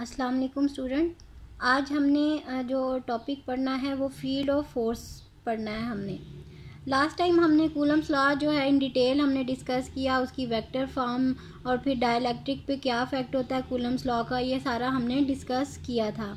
अस्सलाम वालेकुम स्टूडेंट आज हमने जो टॉपिक पढ़ना है वो फील्ड ऑफ फोर्स पढ़ना है हमने लास्ट टाइम हमने कूलम्स लॉ जो है इन डिटेल हमने डिस्कस किया उसकी वेक्टर फॉर्म और फिर डायलैक्ट्रिक पे क्या इफेक्ट होता है कूलम्स लॉ का ये सारा हमने डिस्कस किया था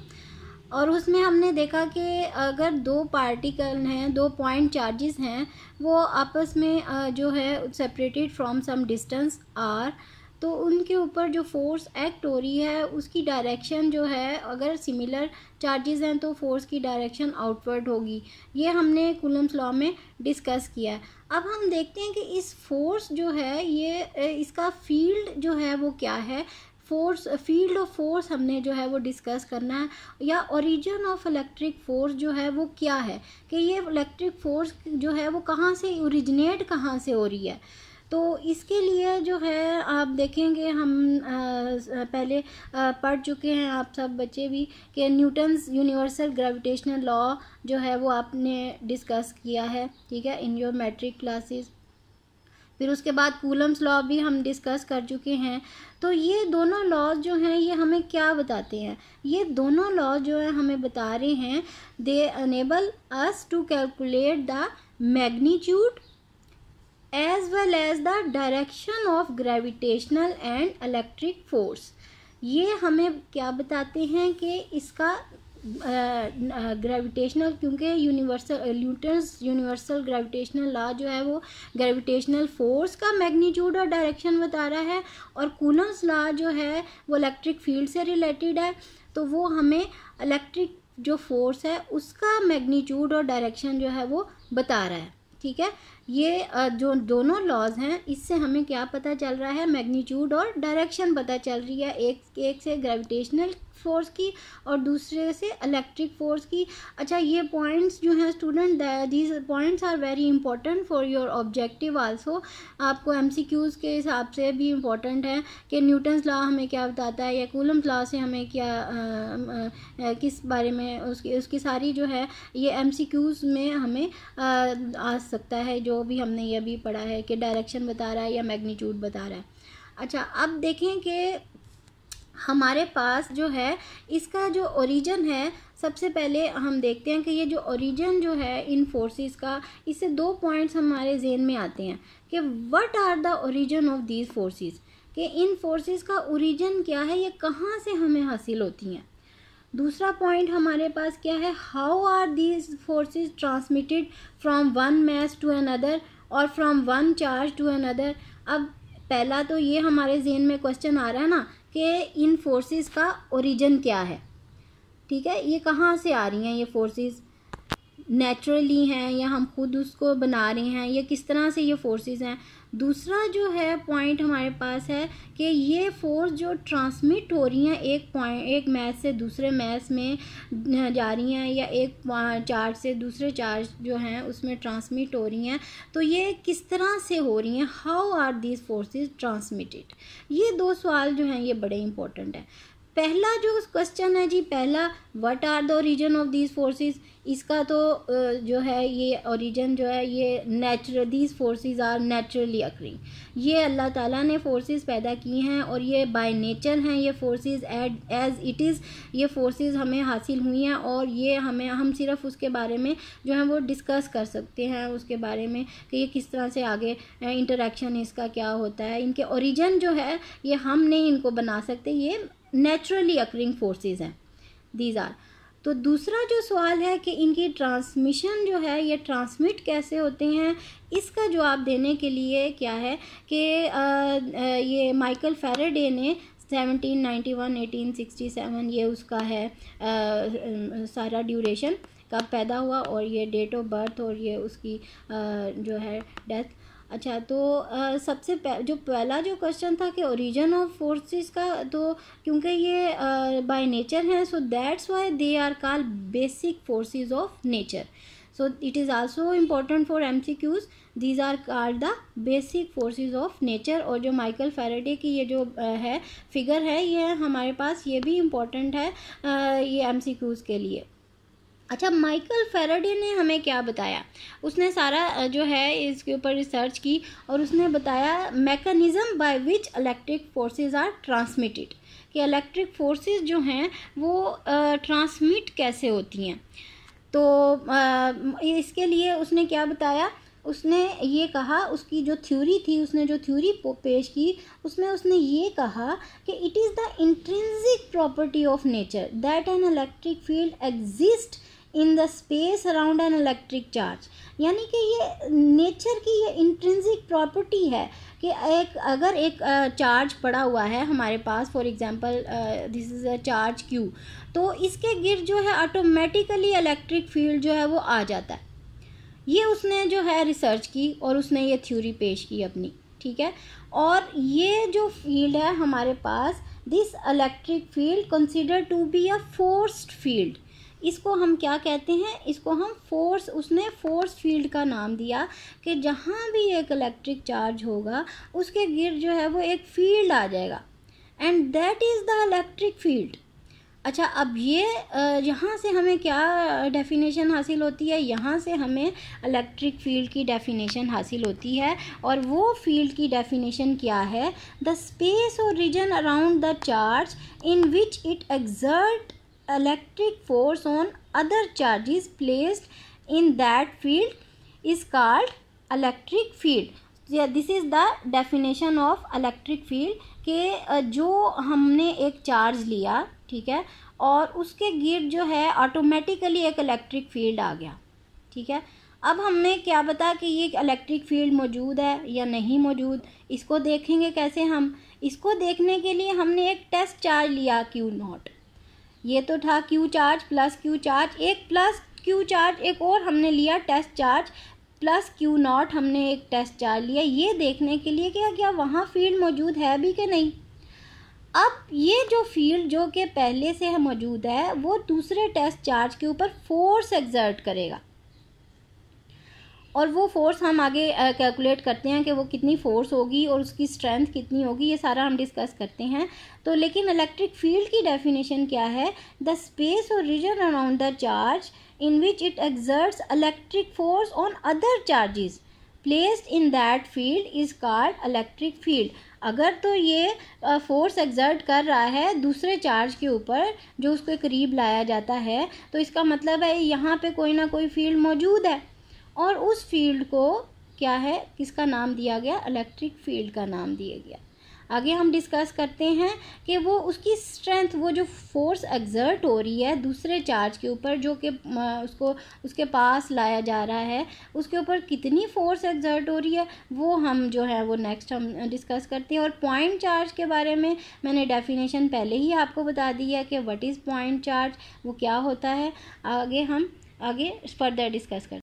और उसमें हमने देखा कि अगर दो पार्टिकल हैं दो पॉइंट चार्जेस हैं वो आपस में जो है separated from some distance are तो उनके ऊपर जो फोर्स एक्ट हो रही है उसकी डायरेक्शन जो है अगर सिमिलर चार्जेस हैं तो फोर्स की डायरेक्शन आउटवर्ड होगी ये हमने कुलम्स लॉ में डिस्कस किया है अब हम देखते हैं कि इस फोर्स जो है ये इसका फील्ड जो है वो क्या है फोर्स फील्ड ऑफ फोर्स हमने जो है वो डिस्कस करना है या ओरिजिन ऑफ इलेक्ट्रिक फोर्स जो है वो क्या है कि ये इलेक्ट्रिक फोर्स जो है वो कहाँ से ओरिजिनेट कहाँ से हो रही है तो इसके लिए जो है आप देखेंगे हम आ, पहले आ, पढ़ चुके हैं आप सब बच्चे भी कि न्यूटन्स यूनिवर्सल ग्रेविटेशनल लॉ जो है वो आपने डिस्कस किया है ठीक है इन योर मैट्रिक क्लासेस फिर उसके बाद कूलम्स लॉ भी हम डिस्कस कर चुके हैं तो ये दोनों लॉज जो हैं ये हमें क्या बताते हैं ये दोनों लॉज जो है हमें बता रहे हैं they enable us to calculate the magnitude as well as the direction of gravitational and electric force ये हमें क्या बताते हैं कि इसका ग्रेविटेशनल uh, क्योंकि universal Newton's universal gravitational law जो है वो ग्रेविटेशनल फोर्स का मैग्नीट्यूड और डायरेक्शन बता रहा है और कूलम्स लॉ जो है वो इलेक्ट्रिक फील्ड से रिलेटेड है तो वो हमें इलेक्ट्रिक जो फोर्स है उसका मैग्नीट्यूड और डायरेक्शन जो है वो बता रहा है ठीक है ये जो दोनों लॉज हैं इससे हमें क्या पता चल रहा है मैग्नीट्यूड और डायरेक्शन पता चल रही है एक एक से ग्रेविटेशनल फोर्स की और दूसरे से इलेक्ट्रिक फोर्स की अच्छा ये पॉइंट्स जो हैं student these points are very important for your objective also आपको एम के हिसाब से भी इम्पॉर्टेंट है कि न्यूटन्स लॉ हमें क्या बताता है या कूलम लॉ से हमें क्या आ, आ, किस बारे में उसकी उसकी सारी जो है ये एम में हमें आ, आ सकता है जो भी हमने ये भी पढ़ा है कि डायरेक्शन बता रहा है या मैग्नीट्यूड बता रहा है अच्छा अब देखें कि हमारे पास जो है इसका जो ओरिजन है सबसे पहले हम देखते हैं कि ये जो ओरिजन जो है इन फोर्सेस का इससे दो पॉइंट्स हमारे जेन में आते हैं कि what are the origin of these forces कि इन फोर्सेस का ओरिजन क्या है ये कहाँ से हमें हासिल होती हैं दूसरा पॉइंट हमारे पास क्या है how are these forces transmitted from one mass to another और from one charge to another अब पहला तो ये हमारे जेन में क्वेश्चन आ रहा है ना कि इन फोर्सेस का ओरिजिन क्या है ठीक है ये कहाँ से आ रही हैं ये फोर्सेस नेचुरली हैं या हम खुद उसको बना रहे हैं या किस तरह से ये फोर्सेस हैं दूसरा जो है पॉइंट हमारे पास है कि ये फोर्स जो ट्रांसमिट हो रही हैं एक पॉइंट एक मैच से दूसरे मैच में जा रही हैं या एक चार्ज से दूसरे चार्ज जो हैं उसमें ट्रांसमिट हो रही हैं तो ये किस तरह से हो रही हैं how are these forces transmitted ये दो सवाल जो हैं ये बड़े इंपॉर्टेंट हैं पहला जो क्वेश्चन है जी पहला what are the origin of these forces इसका तो जो है ये ओरिजन जो है ये natural these forces are naturally occurring ये अल्लाह ताला ने फोर्सेस पैदा की हैं और ये बाय नेचर हैं ये forces and as it is ये फोर्सेस हमें हासिल हुई हैं और ये हमें हम सिर्फ उसके बारे में जो है वो डिस्कस कर सकते हैं उसके बारे में कि ये किस तरह से आगे इंटरेक्शन इसका क्या होता है इनके ओरिजन जो है ये हम नहीं इनको बना सकते ये नेचुरली अक्रिंग फोर्सेज हैं दीज आर तो दूसरा जो सवाल है कि इनकी ट्रांसमिशन जो है ये ट्रांसमिट कैसे होते हैं इसका जवाब देने के लिए क्या है कि ये माइकल फेरेडे ने 1791 1867 ये उसका है आ, सारा ड्यूरेशन कब पैदा हुआ और ये डेट ऑफ बर्थ और ये उसकी आ, जो है डेथ अच्छा तो आ, सबसे जो पहला जो क्वेश्चन था कि ओरिजन ऑफ फोर्सेस का तो क्योंकि ये बाय नेचर हैं so that's why they are call basic forces of nature so it is also important for M C cause these are called the basic forces of nature और जो Michael Faraday की ये जो है figure है ये हमारे पास ये भी इम्पोर्टेंट है ये एम के लिए अच्छा माइकल फेराडे ने हमें क्या बताया उसने सारा जो है इसके ऊपर रिसर्च की और उसने बताया mechanism by which electric forces are transmitted कि इलेक्ट्रिक फोर्सेस जो हैं वो ट्रांसमिट कैसे होती हैं तो आ, इसके लिए उसने क्या बताया उसने ये कहा उसकी जो थ्योरी थी उसने जो थ्योरी पेश की उसमें उसने ये कहा कि it is the intrinsic property of nature that an electric field exist in the space around an electric charge यानी कि ये नेचर की ये इंट्रेंसिक प्रॉपर्टी है कि एक अगर एक चार्ज पड़ा हुआ है हमारे पास for example this is a charge q तो इसके गिर जो है ऑटोमेटिकली इलेक्ट्रिक फील्ड जो है वो आ जाता है ये उसने जो है रिसर्च की और उसने ये थ्योरी पेश की अपनी ठीक है और ये जो फील्ड है हमारे पास this electric field consider to be a forced field इसको हम क्या कहते हैं इसको हम फोर्स उसने फोर्स फील्ड का नाम दिया कि जहाँ भी एक इलेक्ट्रिक चार्ज होगा उसके गिर जो है वो एक फील्ड आ जाएगा and that is the electric field अच्छा अब ये यहाँ से हमें क्या डेफिनेशन हासिल होती है यहाँ से हमें इलेक्ट्रिक फील्ड की डेफिनेशन हासिल होती है और वो फील्ड की डेफिनेशन क्या है द स्पेस और region around the charge in which it exert electric force on other charges placed in that field is called electric field this is the definition of electric field के जो हमने एक charge लिया ठीक है और उसके गिर जो है ऑटोमेटिकली एक इलेक्ट्रिक फील्ड आ गया ठीक है अब हमने क्या बताया कि ये इलेक्ट्रिक फील्ड मौजूद है या नहीं मौजूद इसको देखेंगे कैसे हम इसको देखने के लिए हमने एक टेस्ट चार्ज लिया क्यू नॉट ये तो था q charge plus q charge एक प्लस क्यू चार्ज एक और हमने लिया test charge plus q naught हमने एक टेस्ट चार्ज लिया ये देखने के लिए क्या क्या वहाँ फील्ड मौजूद है भी कि नहीं अब ये जो फील्ड जो कि पहले से है मौजूद है वो दूसरे टेस्ट चार्ज के ऊपर फोर्स एग्जर्ट करेगा और वो फोर्स हम आगे कैलकुलेट करते हैं कि वो कितनी फोर्स होगी और उसकी स्ट्रेंथ कितनी होगी ये सारा हम डिस्कस करते हैं तो लेकिन इलेक्ट्रिक फील्ड की डेफिनेशन क्या है द स्पेस और region around the charge in which it exerts electric force on other charges placed in that field is called electric field अगर तो ये फोर्स एग्जर्ट कर रहा है दूसरे चार्ज के ऊपर जो उसके करीब लाया जाता है तो इसका मतलब है यहाँ पे कोई ना कोई फील्ड मौजूद है और उस फील्ड को क्या है किसका नाम दिया गया इलेक्ट्रिक फील्ड का नाम दिया गया आगे हम डिस्कस करते हैं कि वो उसकी स्ट्रेंथ वो जो फोर्स एग्जर्ट हो रही है दूसरे चार्ज के ऊपर जो कि उसको उसके पास लाया जा रहा है उसके ऊपर कितनी फोर्स एग्जर्ट हो रही है वो हम जो है वो नेक्स्ट हम डिस्कस करते हैं और पॉइंट चार्ज के बारे में मैंने डेफिनेशन पहले ही आपको बता दी है कि वट इज़ पॉइंट चार्ज वो क्या होता है आगे हम आगे फर्दर डिस्कस करते